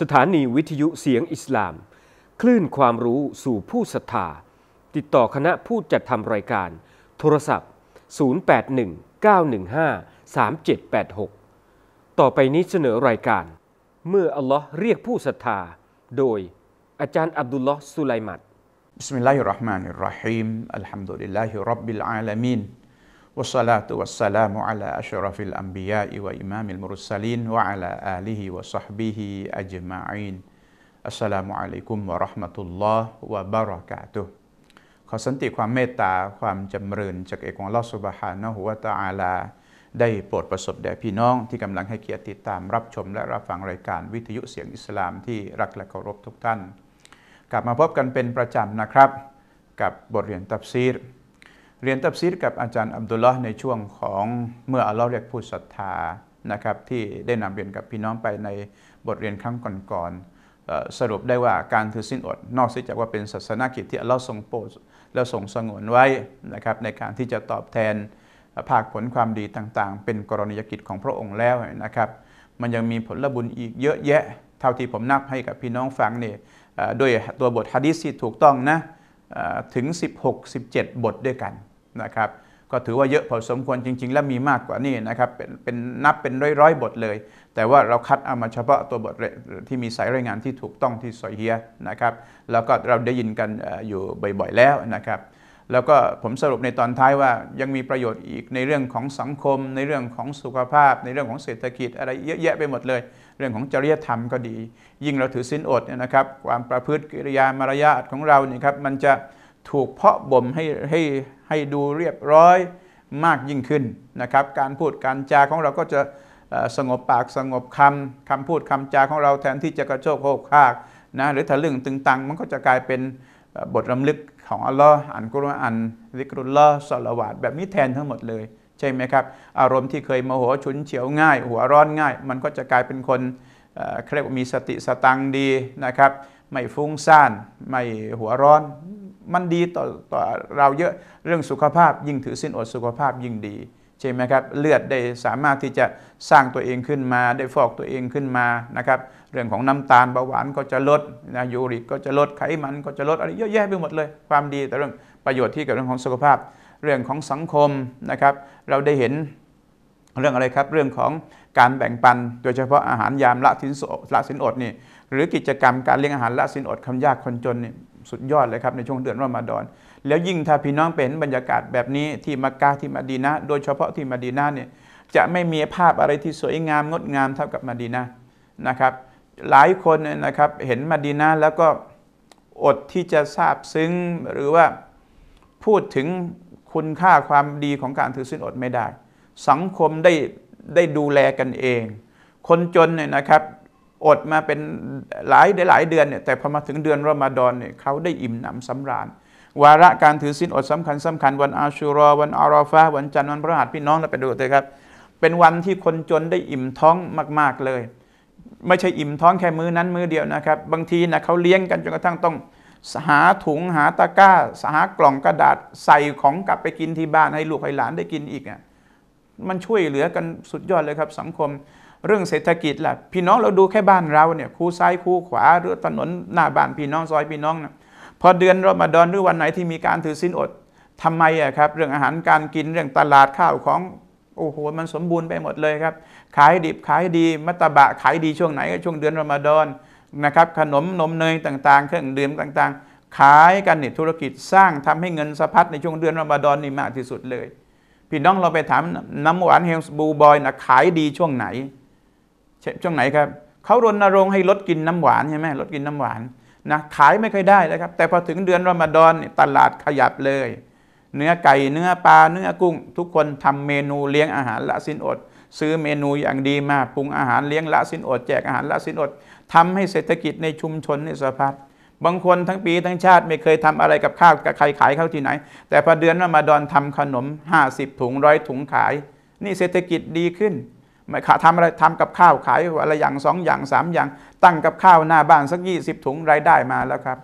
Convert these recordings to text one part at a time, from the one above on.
สถานีวิทยุเสียงอิสลามคลื่นความรู้สู่ผู้ศรัทธาติดต่อคณะผู้จัดทำรายการ โทรศัพท์ 0819153786 ต่อไปนี้เสนอรายการ เมื่ออัลลอฮ์เรียกผู้ศรัทธาโดยอาจารย์อับดุลลอฮ์สุไลมัดบิิิสมมลลาาาฮรระห์ิรรราะฮ ا มอัลฮัมดุลิลลาฮิรับบิลอาลามีน والصلاة والسلام على أشرف الأنبياء وإمام المرسلين وعلى آله وصحبه أجمعين السلام عليكم ورحمة الله وبركاته ขอสันติความเมตตาความจำเริญจากเอกของลอสุบฮานะฮุวตาอาลาได้โปรดประสบแด่พี่น้องที่กำลังให้เกียรติติดตามรับชมและรับฟังรายการวิทยุเสียงอิสลามที่รักและเคารพทุกท่าน กลับมาพบกันเป็นประจำนะครับกับบทเรียนตับซีรเรียนตับซีดกับอาจารย์อับดุลละในช่วงของเมื่ออัลลอฮ์เรียกผู้ศรัทธานะครับที่ได้นำเรียนกับพี่น้องไปในบทเรียนครั้งก่อนๆสรุปได้ว่าการถือสิ้นอดนอกจากว่าเป็นศาสนกิจที่อัลลอฮ์ทรงโปรดและทรงสงวนไว้นะครับในการที่จะตอบแทนภาคผลความดีต่างๆ เป็นกรณียกิจของพระองค์แล้วนะครับมันยังมีผลบุญอีกเยอะแยะเท่าที่ผมนับให้กับพี่น้องฟังเนี่ยด้วยตัวบทฮะดิษที่ถูกต้องนะถึง16-17บทด้วยกันนะครับก็ถือว่าเยอะพอสมควรจริงๆ และมีมากกว่านี้นะครับเป็นเป็นนับเป็นร้อยๆ บทเลย แต่ว่าเราคัดเอามาเฉพาะตัวบทที่มีสายรายงานที่ถูกต้องที่สอยเฮียนะครับ แล้วก็เราได้ยินกันอยู่บ่อยๆแล้วนะครับ แล้วก็ผมสรุปในตอนท้ายว่ายังมีประโยชน์อีกในเรื่องของสังคม ในเรื่องของสุขภาพ ในเรื่องของเศรษฐกิจ อะไรเยอะแยะไปหมดเลย เรื่องของจริยธรรมก็ดี ยิ่งเราถือสินอดนะครับ ความประพฤติกิริยามารยาทของเราเนี่ยครับมันจะถูกเพาะบ่มให้ให้ให้ดูเรียบร้อยมากยิ่งขึ้นนะครับ การพูดการจาของเราก็จะสงบปากสงบคำคำพูดคำจาของเราแทนที่จะกระโชกโขกคากนะหรือทะลึ่งตึงตังมันก็จะกลายเป็นบทรำลึกของอัลลอฮ์อันกุรอานลิกรุลลอฮ์สละวาดแบบนี้แทนทั้งหมดเลยใช่ไหมครับอารมณ์ที่เคยโมโหฉุนเฉียวง่าย หัวร้อนง่าย มันก็จะกลายเป็นคนเครียก่มีสติสตังดีนะครับ ไม่ฟุ้งซ่านไม่หัวร้อนมันดีต่อต่อเราเยอะเรื่องสุขภาพยิ่งถือสินอดสุขภาพยิ่งดีใช่ไหมครับเลือดได้สามารถที่จะสร้างตัวเองขึ้นมา ได้ฟอกตัวเองขึ้นมานะครับเรื่องของน้ำตาลเบาหวานก็จะลดนะยูริกก็จะลดไขมัน ก็จะลดอะไรเยอะแยะไปหมดเลยความดี แต่เรื่องประโยชน์ที่เกี่ยวกับเรื่องของสุขภาพ เรื่องของสังคมนะครับ เราได้เห็นเรื่องอะไรครับ เรื่องของการแบ่งปันโดยเฉพาะอาหารยามละสินละสินอดนี่หรือกิจกรรมการเลี้ยงอาหารละสินอดคำยากคนจนนี่สุดยอดเลยครับในช่วงเดือนรอมฎอน แล้วยิ่งถ้าพี่น้องเป็นบรรยากาศแบบนี้ที่มักกะที่มาดีนะโดยเฉพาะที่มาดีนะเนี่ยจะไม่มีภาพอะไรที่สวยงามงดงามเท่ากับมาดีนะนะครับ หลายคนนะครับเห็นมาดีนะแล้วก็อดที่จะซาบซึ้งหรือว่าพูดถึงคุณค่าความดีของการถือศีลอดไม่ได้ สังคมได้ได้ดูแลกันเอง คนจนเนี่ยนะครับอดมาเป็นหลายหลายเดือนเนี่ยแต่พอมาถึงเดือนรอมฎอนเนี่ยเขาได้อิ่มหนำสำราญ วาระการถือศีลอดสำคัญสำคัญวันอาชูรอวันอาราฟาวันจันทร์วันพระหัสพี่น้องเราไปดูเลยครับเป็นวันที่คนจนได้อิ่มท้องมากๆเลย ไม่ใช่อิ่มท้องแค่มือนั้นมือเดียวนะครับ บางทีนะเขาเลี้ยงกันจนกระทั่งต้องหาถุงหาตะกร้าหากล่องกระดาษใส่ของกลับไปกินที่บ้านให้ลูกให้หลานได้กินอีกอ่ะมันช่วยเหลือกันสุดยอดเลยครับสังคมเรื่องเศรษฐกิจล่ะพี่น้องเราดูแค่บ้านเราเนี่ยคูซ้ายคูขวา หรือถนนหน้าบ้านพี่น้องซอยพี่น้องนะพอเดือนรอมฎอนหรือวันไหนที่มีการถือศีลอด ทำไมอะครับเรื่องอาหารการกินเรื่องตลาดข้าวของโอ้โหมันสมบูรณ์ไปหมดเลยครับ ขายดิบขายดีมัตตบะขายดีช่วงไหนก็ช่วงเดือนรอมฎอนนะครับขนมนมเนยต่างๆเครื่องดื่มต่างๆ ขายกันเนี่ยธุรกิจสร้างทำให้เงินสะพัดในช่วงเดือนรอมฎอนนี่มากที่สุดเลยพี่น้องเราไปถามน้ำหวานเฮลส์บูบอยนะขายดีช่วงไหนช่วงไหนครับ เขารณรงค์ให้ลดกินน้ำหวานใช่ไหมลดกินน้ำหวานนะขายไม่ค่อยได้นะครับ แต่พอถึงเดือนรอมฎอนตลาดขยับเลย เนื้อไก่ เนื้อปลาเนื้อกุ้ง ทุกคนทำเมนูเลี้ยงอาหารละสินอด ซื้อเมนูอย่างดีมาปรุงอาหารเลี้ยงละสินอด แจกอาหารละสินอดทำให้เศรษฐกิจในชุมชนในสภาพบางคนทั้งปีทั้งชาติไม่เคยทำอะไรกับข้าวกับใครขายข้าวที่ไหน แต่พอเดือนรอมฎอนทำขนม50ถุงร้อยถุงขายนี่เศรษฐกิจดีขึ้นไม่ขาทำอะไรทำกับข้าวขายอะไรอย่างสองอย่างสามอย่างตั้งกับข้าวหน้าบ้านสักยี่สิบถุงรายได้มาแล้วครับ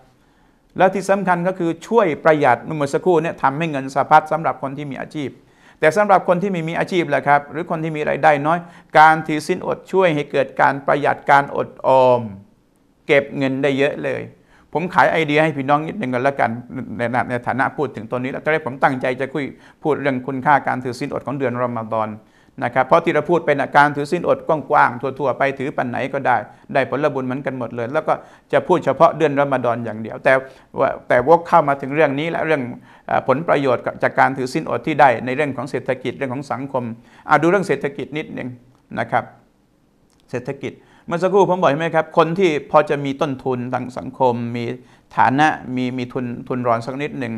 แล้วที่สำคัญก็คือช่วยประหยัดเมื่อสักครู่เนี่ยทำให้เงินสะพัดสำหรับคนที่มีอาชีพ แต่สำหรับคนที่ไม่มีอาชีพแหละครับหรือคนที่มีรายได้น้อย การถือสินอดช่วยให้เกิดการประหยัดการอดออม เก็บเงินได้เยอะเลย ผมขายไอเดียให้พี่น้องนิดหนึ่งกันลวกันในในฐานะพูดถึงตัวนี้แล้วตอนแรกผมตั้งใจจะคุยพูดเรื่องคุณค่าการถือสินอดของเดือนรอมฎอนนะครับเพราะที่เราพูดเป็นการถือสิ้นอดกว้างๆทั่วๆ ไปถือปันไหนก็ได้ ได้ผลบุญเหมือนกันหมดเลย แล้วก็จะพูดเฉพาะเดือนรอมฎอนอย่างเดียว แต่แต่วกเข้ามาถึงเรื่องนี้และเรื่องผลประโยชน์จากการถือสิ้นอดที่ได้ในเรื่องของเศรษฐกิจเรื่องของสังคมเอาดูเรื่องเศรษฐกิจนิดหนึ่งนะครับ เศรษฐกิจเมื่อสักครู่ผมบอกใช่ไหมครับคนที่พอจะมีต้นทุนทางสังคม มีฐานะมีมีทุนทุนรอนสักนิดหนึ่ง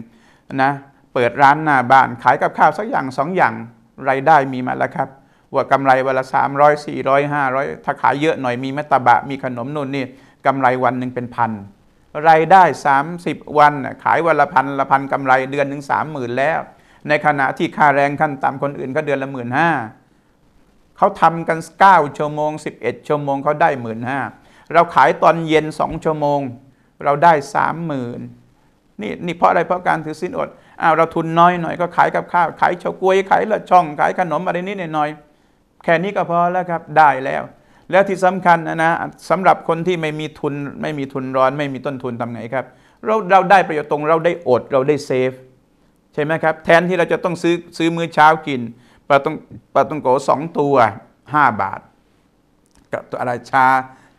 นะเปิดร้านหน้าบ้านขายกับข้าวสักอย่างสองอย่างรายได้มีมาแล้วครับว่ากำไรวันละสามร้อยสี่ร้อยห้าร้อยถ้าขายเยอะหน่อยมีแมตบะมีขนมนุ่นนี่กำไรวันหนึ่งเป็นพันรายได้ 30 วัน ขายวันละพันละพันกำไรเดือนหนึ่งสามหมื่นแล้วในขณะที่ค่าแรงขั้นต่ำคนอื่นก็เดือนละหมื่นห้าเขาทำกัน9ชั่วโมง 11ชั่วโมงเขาได้หมื่นห้าเราขายตอนเย็นสองชั่วโมง เราได้สามหมื่นนี่นี่เพราะอะไรเพราะการถือสินอดอาเราทุนน้อยหน่อยก็ขายกับข้าวขายเฉาก๊วยขายละช่องขายขนมอะไรนิดหน่อยแค่นี้ก็พอแล้วครับได้แล้ว แล้วที่สำคัญนะนะสำหรับคนที่ไม่มีทุนไม่มีทุนร้อนไม่มีต้นทุนทำไงครับเราเราได้ประโยชน์ตรงเราได้อดเราได้เซฟใช่ไหมครับแทนที่เราจะต้องซื้อซื้อมื้อเช้ากินปลาตงปลาตงโกสองตัวห้าบาท กับอะไรชา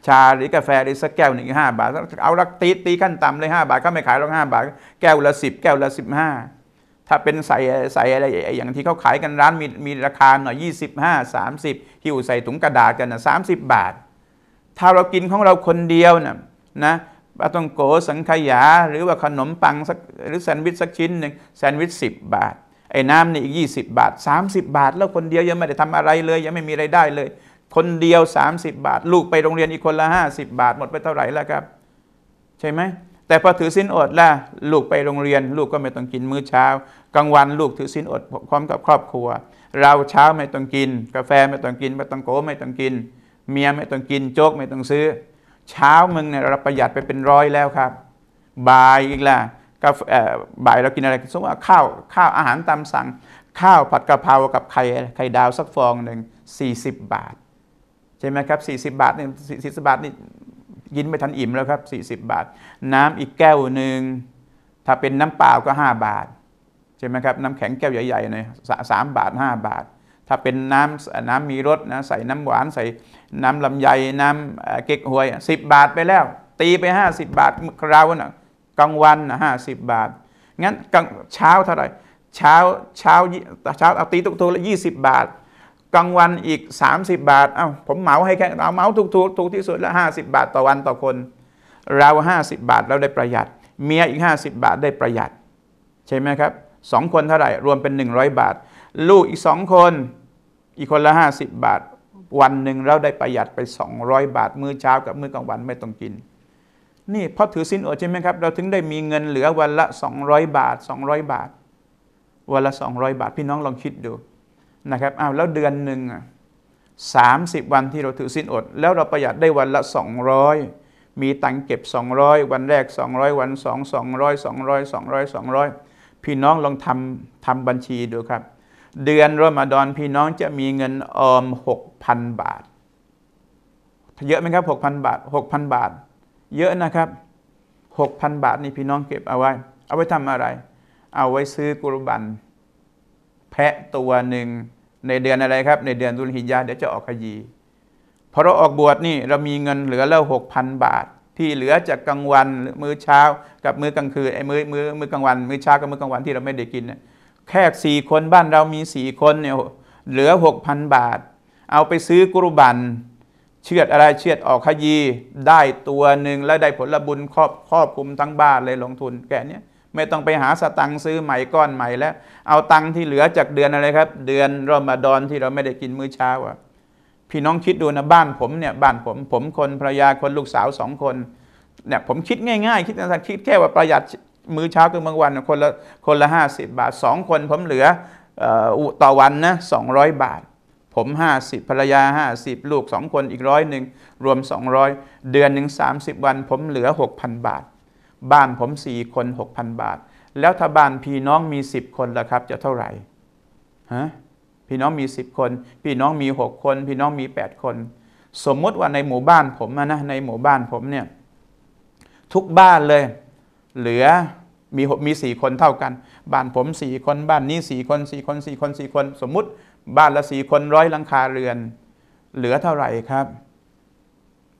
ชา หรือกาแฟหรือสักแก้วหนึ่งห้าบาท เอาลักตีตีขั้นต่ำเลยห้าบาทก็ไม่ขายหรอกห้าบาท แก้วละสิบแก้วละสิบห้าถ้าเป็นใส่ใส่อะไรอย่างที่เขาขายกันร้านมีมีราคาหน่อยยี่สิบห้าสามสิบหิวใส่ถุงกระดาษกันนะสามสิบบาท ถ้าเรากินของเราคนเดียวนะนะปาต้องโก สังขยา หรือว่าขนมปังสักหรือแซนด์วิช สักชิ้นหนึ่งแซนด์วิชสิบบาท ไอ้น้ำนี่อีกยี่สิบาทสามสิบาท แล้วคนเดียวยังไม่ได้ทำอะไรเลยยังไม่มีไรายได้เลยคนเดียว 30 บาท ลูกไปโรงเรียนอีกคนละ 50 บาทหมดไปเท่าไหร่แล้วครับ ใช่ไหมแต่พอถือสินอดล่ะลูกไปโรงเรียน ลูกก็ไม่ต้องกินมื้อเช้ากลางวันลูกถือสินอดพร้อมกับครอบครัว เราเช้าไม่ต้องกิน กาแฟไม่ต้องกินไม่ต้องโก้ไม่ต้องกิน เมียไม่ต้องกินโจ๊กไม่ต้องซื้อ เช้ามึงเนี่ยเราประหยัดไปเป็นร้อยแล้วครับบ่ายอีกล่ะกาแฟบ่ายเรากินอะไรสมมติว่าข้าวข้าวอาหารตามสั่ง ข้าวผัดกะเพรากับไข่ไข่ดาวสักฟองหนึ่ง40 บาทใช่ไหมครับ 40 บาทนี่สี่สิบบาทนี่ยินไม่ทันอิ่มแล้วครับ40 บาท น้ำอีกแก้วหนึ่งถ้าเป็นน้ำเปล่าก็ 5 บาทใช่ไหมครับน้ำแข็งแก้วใหญ่ๆหน่อยสามบาท 5 บาท ถ้าเป็นน้ำน้ำมีรสนะใส่น้ำหวานใส่น้ำลำไยน้ำเก๊กฮวย 10 บาทไปแล้ว ตีไป 50 บาทคราวนะกลางวันนะห้าสิบบาทงั้นกลางเช้าเท่าไหร่เช้าเช้าเช้าเอาตีตุกัวละยี่สิบบาทกลางวันอีก 30 บาท เอา้าผมเหมาให้แค่เราเหมาถูกถูกถูกที่สุดละ50 บาทต่อวันต่อคน เรา 50 บาทเราได้ประหยัด เมียอีก 50 บาทได้ประหยัด ใช่ไหมครับสองคนเท่าไหร่รวมเป็น 100 บาท ลูกอีกสองคน อีกคนละ 50 บาทวันหนึ่งเราได้ประหยัดไป 200 บาทมื้อเช้ากับมื้อกลางวันไม่ต้องกิน นี่ พอถือสินอดใช่ไหมครับ เราถึงได้มีเงินเหลือวันละ 200 บาท 200 บาทวันละ 200 บาทพี่น้องลองคิดดูนะครับอ้าวแล้วเดือนหนึ่ง สามสิบวันที่เราถือสิ้นอด แล้วเราประหยัดได้วันละ 200 มีตังเก็บ 200 วันแรก 200 วันสองสองร้อยสองร้อยสองร้อยสองร้อยพี่น้องลองทำทำบัญชีดูครับ เดือนรอมฎอนพี่น้องจะมีเงินออม 6,000 บาท เยอะไหมครับ 6,000 บาท 6,000 บาท เยอะนะครับ 6,000 บาทนี่พี่น้องเก็บเอาไว้ เอาไว้ทำอะไร เอาไว้ซื้อกุรบันแพะตัวหนึ่งในเดือนอะไรครับในเดือนดุลฮิญาเดี๋ยวจะออกขยีพอเราออกบวชนี่เรามีเงินเหลือแล้วหกพันบาท ที่เหลือจากกลางวันมื้อเช้ากับมื้อกลางคืนไอ้มื้อมื้อมื้อกลางวันมื้อเช้ากับมื้อกลางวันที่เราไม่ได้กินเนี่ยแค่สี่คนบ้านเรามีสี่คนเนี่ยเหลือหกพันบาท เอาไปซื้อกุรุบัน เชือดอะไรเชือดออกขยีได้ตัวหนึ่งแล้วได้ผลบุญครอบครอบคุมทั้งบ้านเลยลงทุน แก่เนี้ยไม่ต้องไปหาสตังค์ซื้อใหม่ก้อนใหม่แล้วเอาตังค์ที่เหลือจากเดือนอะไรครับ เดือนรอมฎอนที่เราไม่ได้กินมื้อเช้าอ่ะพี่น้องคิดดูนะ บ้านผมเนี่ยบ้านผม ผมคนภรรยาคนลูกสาวสองคนเนี่ยผมคิดง่ายๆคิดนะคิดแค่ว่าประหยัดมื้อเช้ากับมื้วันคนละคนละห้าสิบบาทสองคนผมเหลือต่อวันนะสองร้อยบาท ผมห้าสิบภรรยาห้าสิบลูกสองคนอีกร้อยหนึ่งรวมสองร้อยเดือนหนึ่งสสามิบวัน ผมเหลือหกพันบาทบ้านผมสี่คนหกพันบาท แล้วถ้าบ้านพี่น้องมีสิบคนล่ะครับจะเท่าไหร่ฮะพี่น้องมีสิบคน พี่น้องมีหกคน พี่น้องมีแปดคน สมมติว่าในหมู่บ้านผมนะในหมู่บ้านผมเนี่ยทุกบ้านเลย เหลือมีมีสี่คนเท่ากัน บ้านผมสี่คนบ้านนี้สี่คนสี่คนสี่คนสี่คน สมมติ บ้านละสี่คนร้อยหลังคาเรือน เหลือเท่าไหร่ครับ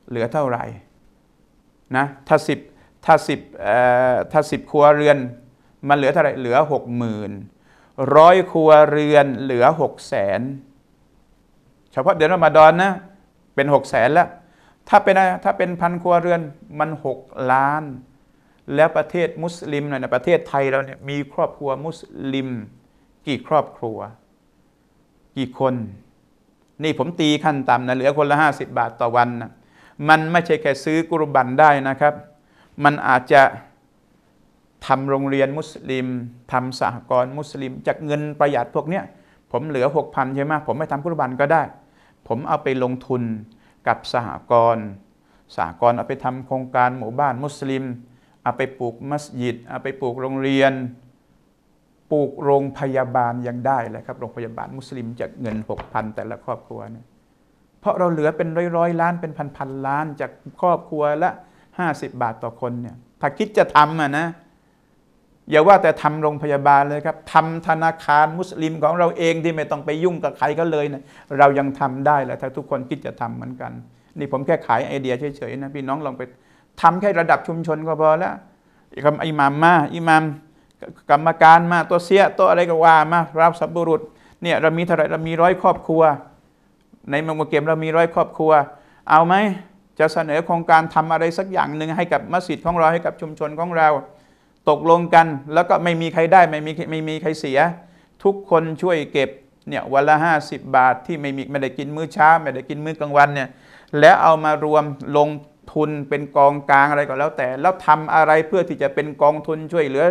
เหลือเท่าไหร่นะถ้าสิบถ้าสิบถ้าสิบครัวเรือนมันเหลือเท่าไรเหลือหกหมื่นร้อยครัวเรือนเหลือหกแสนเฉพาะเดือนละมดอนนะ เป็นหกแสนแล้ว ถ้าเป็นถ้าเป็นพันครัวเรือนมันหกล้าน แล้วประเทศมุสลิมในยประเทศไทยเราเนี่ยมีครอบครัวมุสลิม กี่ครอบครัว กี่คน นี่ผมตีขั้นต่ำนะ เหลือคนละห้าสิบบาทต่อวันนะมันไม่ใช่แค่ซื้อกุรบันได้นะครับมันอาจจะทำโรงเรียนมุสลิมทำสหกรณ์มุสลิม จากเงินประหยัดพวกเนี้ย ผมเหลือ 6พันใช่ไหมผมไม่ทำกุรบันก็ได้ ผมเอาไปลงทุนกับสหกรณ์สหกรณ์เอาไปทำโครงการหมู่บ้านมุสลิมเอาไปปลูกมัสยิดเอาไปปลูกโรงเรียน ปลูกโรงพยาบาลยังได้เลยครับ โรงพยาบาลมุสลิมจากเงิน6,000 แต่ละครอบครัวเนี่ยเพราะเราเหลือเป็นร้อยร้อยล้านเป็นพันพันล้านจากครอบครัวละห้าสิบบาทต่อคนเนี่ยถ้าคิดจะทำอ่ะนะอย่าว่าแต่ทำโรงพยาบาลเลยครับทำธนาคารมุสลิมของเราเองที่ไม่ต้องไปยุ่งกับใครก็เลยนะเรายังทำได้แหละถ้าทุกคนคิดจะทำเหมือนกัน นี่ผมแค่ขายไอเดียเฉยๆนะพี่น้องลองไปทำแค่ระดับชุมชนก็พอแล้วอิหมามมาอิหมามกรรมการมาตัวเสียตัวอะไรก็ว่ามา รับสับบุรุษเนี่ยเรามีเท่าไรเรามีร้อยครอบครัว ในมังกรเกมเรามีร้อยครอบครัว เอาไหมจะเสนอโครงการทำอะไรสักอย่างหนึ่งให้กับมัสยิดของเราให้กับชุมชนของเรา ตกลงกันแล้วก็ไม่มีใครได้ไม่มีไม่มีใครเสีย ทุกคนช่วยเก็บเนี่ยวันละ 50 บาทที่ไม่มี ไม่ได้กินมื้อเช้า ไม่ได้กินมื้อกลางวันเนี่ยแล้วเอามารวมลงทุนเป็นกองกลางอะไรก็แล้วแต่ แล้วทำอะไรเพื่อที่จะเป็นกองทุนช่วยเหลือ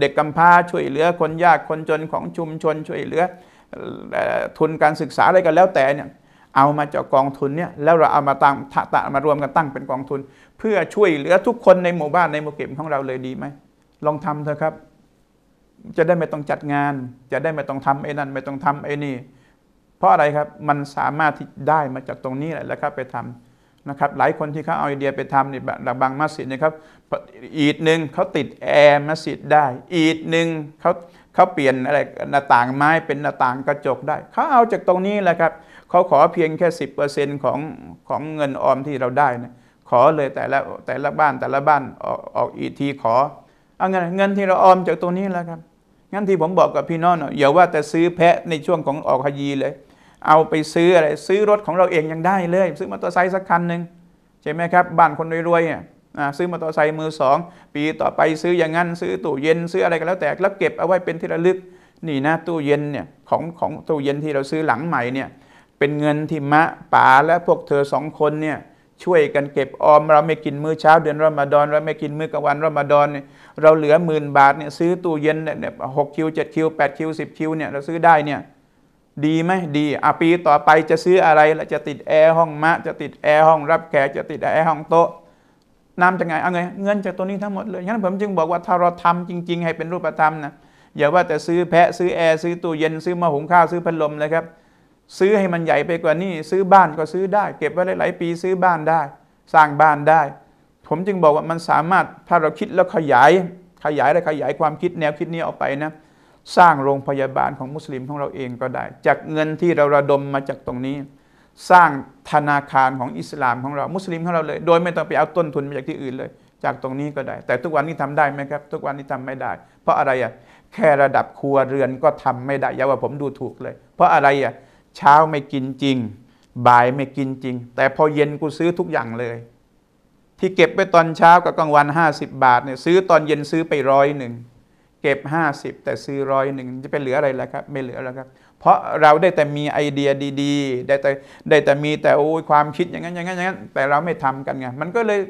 เด็กกำพร้าช่วยเหลือคนยากคนจนของชุมชนช่วยเหลือทุนการศึกษาอะไรก็แล้วแต่เนี่ยเอามาจากกองทุนเนี่ยแล้วเราเอามาตั้งตะมารวมกันตั้งเป็นกองทุน เพื่อช่วยเหลือทุกคนในหมู่บ้านในหมู่เก็บของเราเลยดีไหมลองทำเถอะครับ จะได้ไม่ต้องจัดงาน จะได้ไม่ต้องทำไอ้นั่นไม่ต้องทำไอ้นี่เพราะอะไรครับมันสามารถที่ได้มาจากตรงนี้แหละแล้วครับไปทำนะครับ หลายคนที่เขาเอาไอเดียไปทำเนี่ยบางมัสยิดนะครับ อีดหนึ่งเขาติดแอร์มัสยิดได้ อีดหนึ่งเขาเขาเปลี่ยนอะไรหน้าต่างไม้เป็นหน้าต่างกระจกได้เขาเอาจากตรงนี้แหละครับเขาขอเพียงแค่สิ10%ของของเงินออมที่เราได้นะขอเลยแต่ละแต่ละบ้านแต่ละบ้านออกออกอีทีขอเอาเงินเงินที่เราออมจากตัวนี้แล้วครับงั้นที่ผมบอกกับพี่น้องอย่าว่าแต่ซื้อแพะในช่วงของออกฮยีเลย เอาไปซื้ออะไรซื้อรถของเราเองยังได้เลยซื้อมอเตอร์ไซค์สักคันหนึ่งใช่ไหมครับ บ้านคนรวยๆเนี่ยซื้อมอเตอร์ไซค์มือสองปีต่อไปซื้ออย่างนั้น ซื้อตู้เย็นซื้ออะไรก็แล้วแต่แล้วเก็บเอาไว้เป็นที่ระลึกนี่นะตู้เย็นเนี่ยของของตู้เย็นที่เราซื้อหลังใหม่เนี่ยเป็นเงินที่มะป๋าและพวกเธอสองคนเนี่ยช่วยกันเก็บออมเราไม่กินมื้อเช้าเดือนรอมฎอนเราไม่กินมื้อกลางวันรอมฎอนเนี่ยเราเหลือหมื่นบาทเนี่ยซื้อตู้เย็นเนี่ยหกคิวเจ็ดคิวแปดคิวสิบคิวเนี่ยเราซื้อได้เนี่ยดีไหมดีอ่ะปี ต่อไปจะซื้ออะไรและจะติดแอร์ห้องมะจะติดแอร์ห้องรับแขกจะติดแอร์ห้องโต๊ะนำจากไงเอาไง เงินจากตัวนี้ทั้งหมดเลยฉะนั้นผมจึงบอกว่าถ้าเราทำจริง ๆ ให้เป็นรูปธรรมนะอย่าว่าแต่ซื้อแพะซื้อแอร์ซื้อตู้เย็นซื้อมาหุงข้าวซื้อพัดลมเลยครับซื้อให้มันใหญ่ไปกว่านี้ ซื้อบ้านก็ซื้อได้ เก็บไว้หลายๆปีซื้อบ้านได้ สร้างบ้านได้ ผมจึงบอกว่ามันสามารถถ้าเราคิดแล้วขยาย ขยายและขยายความคิดแนวคิดนี้ออกไปนะสร้างโรงพยาบาลของมุสลิมของเราเองก็ได้ จากเงินที่เราระดมมาจากตรงนี้ สร้างธนาคารของอิสลามของเรามุสลิมของเราเลย โดยไม่ต้องไปเอาต้นทุนมาจากที่อื่นเลยจากตรงนี้ก็ได้ แต่ทุกวันนี้ทำได้ไหมครับ ทุกวันนี้ทำไม่ได้ เพราะอะไรอ่ะแค่ระดับครัวเรือนก็ทำไม่ได้ยาว่าผมดูถูกเลย เพราะอะไรอ่ะเช้าไม่กินจริง บ่ายไม่กินจริง แต่พอเย็นกูซื้อทุกอย่างเลย ที่เก็บไปตอนเช้ากับกลางวัน 50 บาทเนี่ยซื้อตอนเย็นซื้อไปร้อยหนึ่ง เก็บ 50 แต่ซื้อร้อยหนึ่งจะเป็นเหลืออะไรล้ะครับ ไม่เหลือแล้วครับ เพราะเราได้แต่มีไอเดียดีๆได้แต่ได้แต่มีแต่โอ้ยความคิดอย่างนั้นอย่างนั้นอย่างนั้นแต่เราไม่ทำกันไงมันก็เลย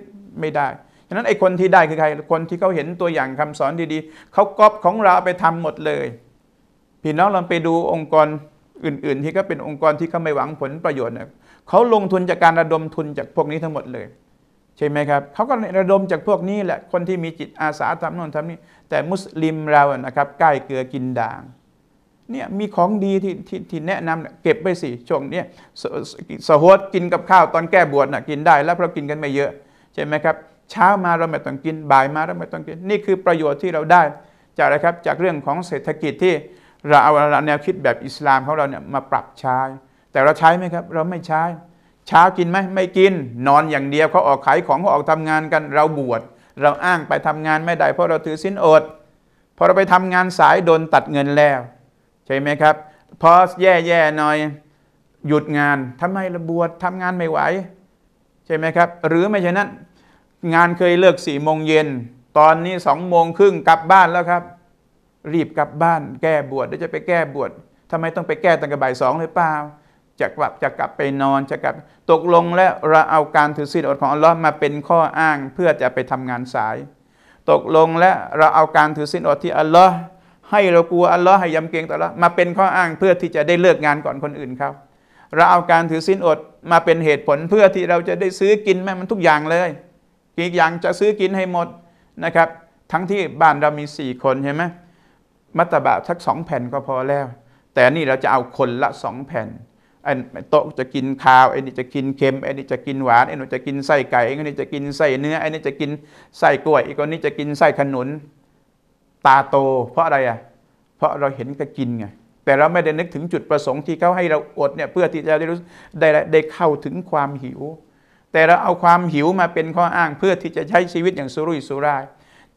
ไม่ได้ ฉะนั้นไอคนที่ได้คือใครคนที่เขาเห็นตัวอย่างคำสอนดีๆเขาก๊อปของเราไปทำหมดเลยพี่น้องลองไปดูองค์กรอื่นๆที่ก็เป็นองค์กรที่เขาไม่หวังผลประโยชน์เนี่ยเขาลงทุนจากการระดมทุนจากพวกนี้ทั้งหมดเลยใช่ไหมครับเขาก็ระดมจากพวกนี้แหละคนที่มีจิตอาสาทำโน่นทำนี่แต่มุสลิมเรานะครับใกล้เกลือกินด่างเนี่ยมีของดีที่ที่ที่แนะนำเก็บไปสิช่วงนี้สหดกินกับข้าวตอนแก้บวชนะกินได้ แล้วเพราะกินกันไม่เยอะ ใช่ไหมครับเช้ามาเราไม่ต้องกินบ่ายมาเราไม่ต้องกินนี่คือประโยชน์ที่เราได้ จากอะไรครับจากเรื่องของเศรษฐกิจที่เราเอาแนวคิดแบบอิสลามของเราเนี่ยมาปรับใช้แต่เราใช้ไหมครับ เราไม่ใช้เช้ากินไหมไม่กิน นอนอย่างเดียวเขาออกขายของเขาออกทำงานกัน เราบวชเราอ้างไปทำงานไม่ได้เพราะเราถือสินอดพอเราไปทำงานสายโดนตัดเงินแล้ว ใช่ไหมครับ พอแย่ๆ หน่อยหยุดงานทำไมระบวชทำงานไม่ไหว ใช่ไหมครับ หรือไม่ใช่นั้นงานเคยเลิกสี่โมงเย็น ตอนนี้สองโมงครึ่งกลับบ้านแล้วครับรีบกลับบ้านแก้บวชเดี๋ยวจะไปแก้บวชทำไมต้องไปแก้ตั้งแต่บ่ายสองเลยเปล่าจะกลับจะกลับไปนอนจะกลับ ตกลงและเราเอาการถือศีลอดของอัลลอฮ์มาเป็นข้ออ้างเพื่อจะไปทำงานสาย ตกลงและเราเอาการถือศีลอดที่อัลลอฮ์ให้เรากลัวอัลลอฮ์ให้ยำเกรงต่อรามาเป็นข้ออ้างเพื่อที่จะได้เลิกงานก่อนคนอื่นครับเราเอาการถือศีลอดมาเป็นเหตุผลเพื่อที่เราจะได้ซื้อกินแม่มันทุกอย่างเลยอีกอย่างจะซื้อกินให้หมดนะครับ ทั้งที่บ้านเรามีสี่คนใช่ไหมมัตตบะสักสองแผ่นก็พอแล้ว แต่นี่เราจะเอาคนละสองแผ่นไอ้โต๊ะจะกินข้าวไอ้นี่จะกินเค็มไอ้นี่จะกินหวานไอ้นี่จะกินไส้ไก่ไอ้นี่จะกินไส้เนื้อไอ้นี่จะกินไส้กล้วยอีกคนนี้จะกินไส้ขนุน ตาโต เพราะอะไรอ่ะเพราะเราเห็นก็กินไงแต่เราไม่ได้นึกถึงจุดประสงค์ที่เขาให้เราอดเนี่ยเพื่อที่จะได้รู้ได้ได้เข้าถึงความหิว แต่เราเอาความหิวมาเป็นข้ออ้างเพื่อที่จะใช้ชีวิตอย่างสุรุ่ยสุร่าย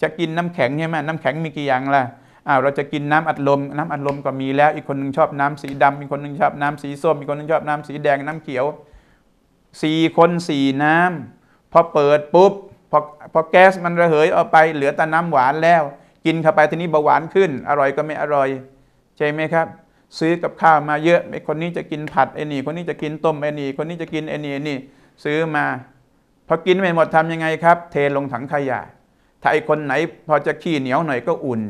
จะกินน้ำแข็งใช่ไหมน้ำแข็งมีกี่อย่างล่ะอ้าวเราจะกินน้ำอัดลม น้ำอัดลมก็มีแล้ว อีกคนนึงชอบน้ำสีดำอีกคนนึงชอบน้ำสีส้มอีกคนนึงชอบน้ำสีแดงน้ำเขียวสี่คนสี่น้ำพอเปิดปุ๊บพอพอแก๊สมันระเหยออกไปเหลือแต่น้ำหวานแล้ว กินเข้าไปทีนี้เบาหวานขึ้น อร่อยก็ไม่อร่อย ใช่ไหมครับ ซื้อกับข้าวมาเยอะไอ้คนนี้จะกินผัดไอ้นี่คนนี้จะกินต้มไอ้นี่คนนี้จะกินไอ้นี่นี่ ซื้อมาพอกินไม่หมดทำยังไงครับ เทลงถังขยะถ้าไอ้คนไหนพอจะขี้เหนียวหน่อยก็อุ่น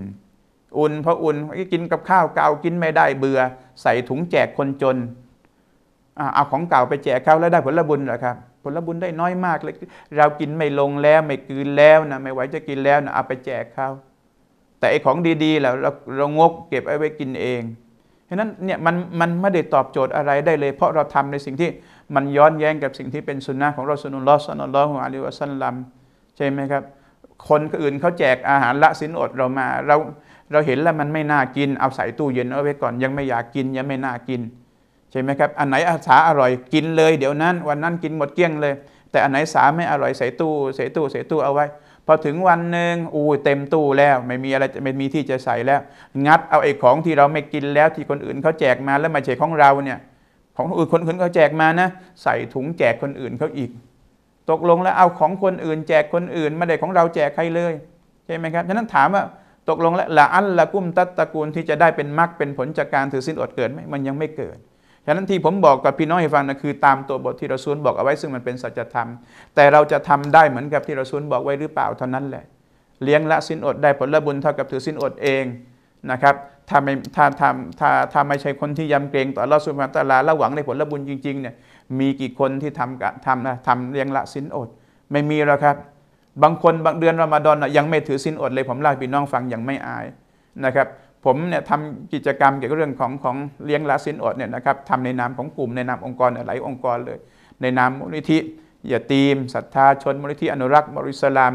อุ่นพออุ่นกินกับข้าวเก่ากินไม่ได้เบื่อ ใส่ถุงแจกคนจนเอาของเก่าไปแจกเขาแล้วได้ผลบุญเหรอครับ ผลบุญได้น้อยมากเลย เรากินไม่ลงแล้วไม่กินแล้วนะไม่ไหวจะกินแล้วนะเอาไปแจกเขาแต่ไอของดีๆแล้วเราเรางกเก็บเอาไว้กินเองเพราะนั้นเนี่ยมันมันไม่ได้ตอบโจทย์อะไรได้เลย เพราะเราทำในสิ่งที่มันย้อนแย้งกับสิ่งที่เป็นสุนนะของเราสุนุลอสนุลอฮุอะลัยวะสัลลัมใช่ไหมครับ คนอื่นเขาแจกอาหารละสินอดเรามาเราเราเห็นแล้วมันไม่น่ากินเอาใส่ตู้เย็นเอาไว้ก่อนยังไม่อยากกินยังไม่น่ากินใช่ไหมครับอันไหนอาสาอร่อยกินเลย เดี๋ยวนั้นวันนั้นกินหมดเกลี้ยงเลย แต่อันไหนสาไม่อร่อยใส่ตู้ใส่ตู้ใส่ตู้เอาไว้ พอถึงวันหนึ่งอู้เต็มตู้แล้วไม่มีอะไรไม่มีที่จะใส่แล้ว งัดเอาไอ้ของที่เราไม่กินแล้วที่คนอื่นเขาแจกมาแล้วมาเฉยของเราเนี่ยของอื่นคนอื่นเขาแจกมานะ ใส่ถุงแจกคนอื่นเขาอีก ตกลงแล้วเอาของคนอื่น แจกคนอื่นไม่ได้ของเราแจกใครเลยใช่ไหมครับฉะนั้นถามว่าตกลงแล้วละอันละกุ้มตัตตะกูลที่จะได้เป็นมรรคเป็นผลจากการถือสิ้นอดเกิดไหมมันยังไม่เกิดฉะนั้นที่ผมบอกกับพี่น้องให้ฟังนะคือ ตามตัวบทที่เราซูลบอกเอาไว้ซึ่งมันเป็นสัจธรรม แต่เราจะทำได้เหมือนกับที่เราซูลบอกไว้หรือเปล่าเท่านั้นแหละ เลี้ยงละสิ้นอดได้ผลบุญเท่ากับถือสิ้นอดเองนะครับถ้าไม่ถ้าถ้าถ้าถ้าไม่ใช่คนที่ยำเกรงต่อเราสุภาตลาละหวังในผลบุญจริงๆเนี่ยมีกี่คนที่ทำทำนะทำเลี้ยงละสิ้นอดไม่มีหรอกครับบางคนบางเดือนรอมฎอนยังไม่ถือสินอดเลยผมเล่าให้พี่น้องฟังอย่างไม่อายนะครับผมเนี่ยทำกิจกรรมเกี่ยวกับเรื่องของของเลี้ยงละสินอดเนี่ยนะครับทำในนามของกลุ่มในนามองค์กร หลายองค์กรเลย ในนามมูลนิธิอย่าตีมศรัทธาชนมูลนิธิอนุรักษ์มริสลาม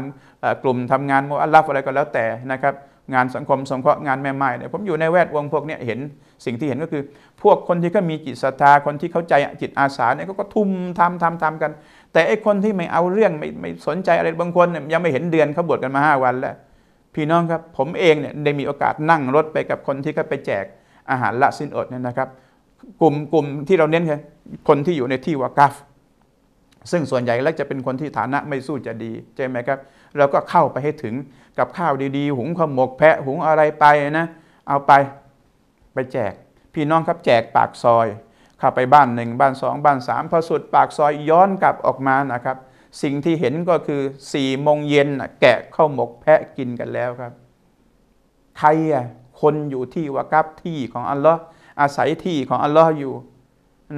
กลุ่มทำงานโมอัลลัฟอะไรก็แล้วแต่นะครับงานสังคมสงเคราะห์งานแม่ไม้เนี่ยผมอยู่ในแวดวงพวกนี้เห็นสิ่งที่เห็นก็คือพวกคนที่เขามีจิตศรัทธาคนที่เข้าใจจิตอาสาเนี่ยก็ทุ่มทำทำทำกัน แต่ไอ้คนที่ไม่เอาเรื่องไม่ไม่สนใจอะไรบางคนเนี่ยยังไม่เห็นเดือนเขาบวชกันมาห้าวันแล้ว พี่น้องครับผมเองเนี่ยได้มีโอกาสนั่งรถไปกับคนที่เขาไปแจกอาหารละสิ้นอดเนี่ยนะครับ กลุ่มกลุ่มที่เราเน้นคือคนที่อยู่ในที่วากาฟซึ่งส่วนใหญ่แล้วจะเป็นคนที่ฐานะไม่สู้จะดีใช่ไหมครับ เราก็เข้าไปให้ถึงกับข้าวดีๆ หุงขมกแพะหุงอะไรไปนะ เอาไปไปแจกพี่น้องครับแจกปากซอย เข้าไปบ้านหนึ่งบ้านสองบ้านสามพอสุดปากซอยย้อนกลับออกมานะครับ สิ่งที่เห็นก็คือสี่โมงเย็นแกะข้าวหมกแพะกินกันแล้วครับ ใครอ่ะคนอยู่ที่วากับที่ของอัลลอฮ์อาศัยที่ของอัลลอฮ์อยู่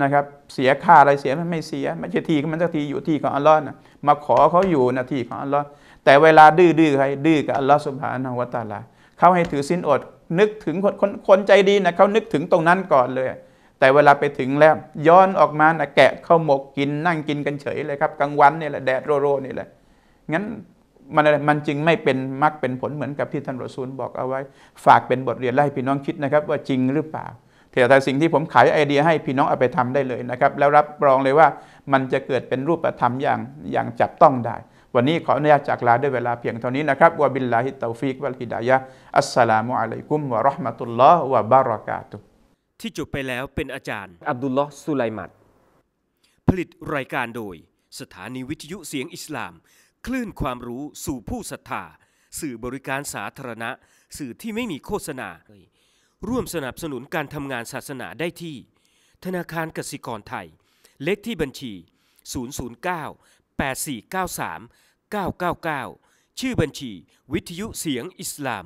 นะครับ เสียค่า อะไรเสียมันไม่เสียไม่ใช่ที่มันจะที่อยู่ที่ของอัลลอฮ์นะมาขอเขาอยู่นะที่ของอัลลอฮ์แต่เวลาดื้อด้อใครดื้อกับอัลลอฮ์สุบฮานะฮุวตาลาเขาให้ถือสินอดนึกถึงคนคนคนใจดีนะเขานึกถึงตรงนั้นก่อนเลย แต่เวลาไปถึงแล้วย้อนออกมานะแกะข้าวหมกกินนั่งกินกันเฉยเลยครับ กลางวันนี่แหละแดดโรโรนี่แหละงั้นมันมันจึงไม่เป็นมักเป็นผลเหมือนกับที่ท่านรอซูล บอกเอาไว้ ฝากเป็นบทเรียนให้พี่น้องคิดนะครับ ว่าจริงหรือเปล่าแต่สิ่งที่ผมขายไอเดียให้พี่น้องเอาไปทำได้เลยนะครับ แล้วรับรองเลยว่ามันจะเกิดเป็นรูปธรรมอย่างอย่างจับต้องได้วันนี้ขออนุญาตจากลาด้วยเวลาเพียงเท่านี้นะครับวะบิลลาฮิตาฟิกวัลฮิดายะอัสสลามุอะลัยกุม วะราะห์มะตุลลอฮ์วะบารากาตุ ที่จบไปแล้วเป็นอาจารย์อับดุลลอฮ์สุไลมัดผลิตรายการโดย สถานีวิทยุเสียงอิสลามคลื่นความรู้สู่ผู้ศรัทธาสื่อบริการสาธารณะ สื่อที่ไม่มีโฆษณาร่วมสนับสนุนการทำงานศาสนาได้ที่ ธนาคารกสิกรไทย เลขที่บัญชี 009 8493 999 ชื่อบัญชี วิทยุเสียงอิสลาม